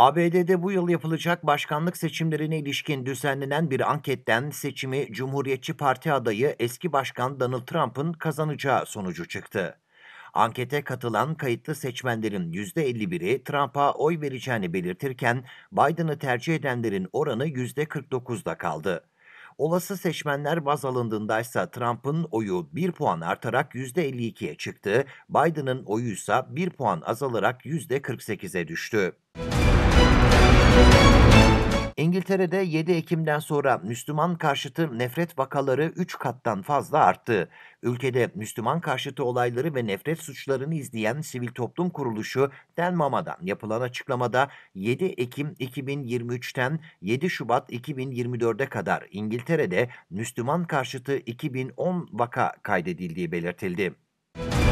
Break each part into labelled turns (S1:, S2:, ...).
S1: ABD'de bu yıl yapılacak başkanlık seçimlerine ilişkin düzenlenen bir anketten seçimi Cumhuriyetçi Parti adayı eski başkan Donald Trump'ın kazanacağı sonucu çıktı. Ankete katılan kayıtlı seçmenlerin %51'i Trump'a oy vereceğini belirtirken Biden'ı tercih edenlerin oranı %49'da kaldı. Olası seçmenler baz alındığında ise Trump'ın oyu 1 puan artarak %52'ye çıktı, Biden'ın oyu ise 1 puan azalarak %48'e düştü. Müzik İngiltere'de 7 Ekim'den sonra Müslüman karşıtı nefret vakaları 3 kattan fazla arttı. Ülkede Müslüman karşıtı olayları ve nefret suçlarını izleyen sivil toplum kuruluşu Denmama'dan yapılan açıklamada 7 Ekim 2023'ten 7 Şubat 2024'e kadar İngiltere'de Müslüman karşıtı 2010 vaka kaydedildiği belirtildi. Müzik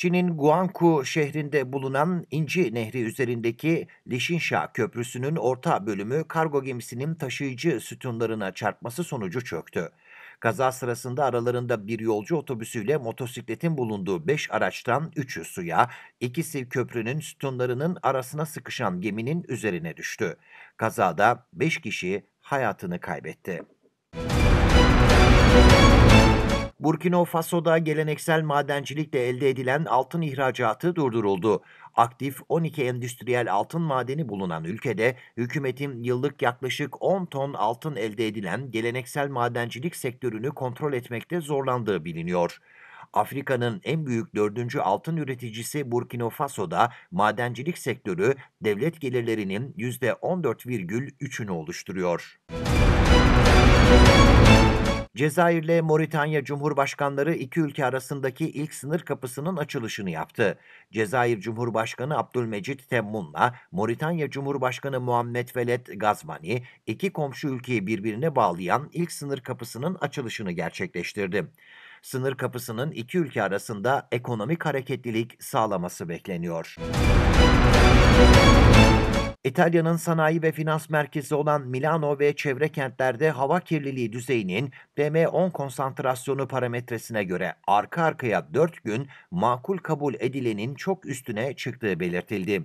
S1: Çin'in Guangku şehrinde bulunan İnci Nehri üzerindeki Lişinşa Köprüsü'nün orta bölümü kargo gemisinin taşıyıcı sütunlarına çarpması sonucu çöktü. Kaza sırasında aralarında bir yolcu otobüsüyle motosikletin bulunduğu 5 araçtan 3'ü suya, ikisi köprünün sütunlarının arasına sıkışan geminin üzerine düştü. Kazada 5 kişi hayatını kaybetti. Müzik Burkina Faso'da geleneksel madencilikle elde edilen altın ihracatı durduruldu. Aktif 12 endüstriyel altın madeni bulunan ülkede hükümetin yıllık yaklaşık 10 ton altın elde edilen geleneksel madencilik sektörünü kontrol etmekte zorlandığı biliniyor. Afrika'nın en büyük dördüncü altın üreticisi Burkina Faso'da madencilik sektörü devlet gelirlerinin %14,3'ünü oluşturuyor. Müzik Cezayir'le Moritanya Cumhurbaşkanları iki ülke arasındaki ilk sınır kapısının açılışını yaptı. Cezayir Cumhurbaşkanı Abdülmecit Temmun'la Moritanya Cumhurbaşkanı Muhammed Veled Gazmani iki komşu ülkeyi birbirine bağlayan ilk sınır kapısının açılışını gerçekleştirdi. Sınır kapısının iki ülke arasında ekonomik hareketlilik sağlaması bekleniyor. Müzik İtalya'nın sanayi ve finans merkezi olan Milano ve çevre kentlerde hava kirliliği düzeyinin PM10 konsantrasyonu parametresine göre arka arkaya 4 gün makul kabul edilenin çok üstüne çıktığı belirtildi.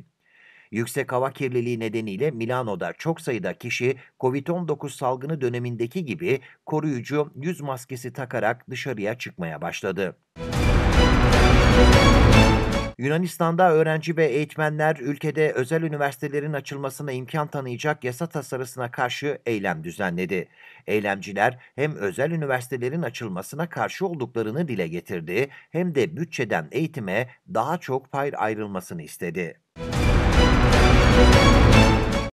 S1: Yüksek hava kirliliği nedeniyle Milano'da çok sayıda kişi COVID-19 salgını dönemindeki gibi koruyucu yüz maskesi takarak dışarıya çıkmaya başladı. Müzik Yunanistan'da öğrenci ve eğitmenler ülkede özel üniversitelerin açılmasına imkan tanıyacak yasa tasarısına karşı eylem düzenledi. Eylemciler hem özel üniversitelerin açılmasına karşı olduklarını dile getirdi hem de bütçeden eğitime daha çok pay ayrılmasını istedi. Müzik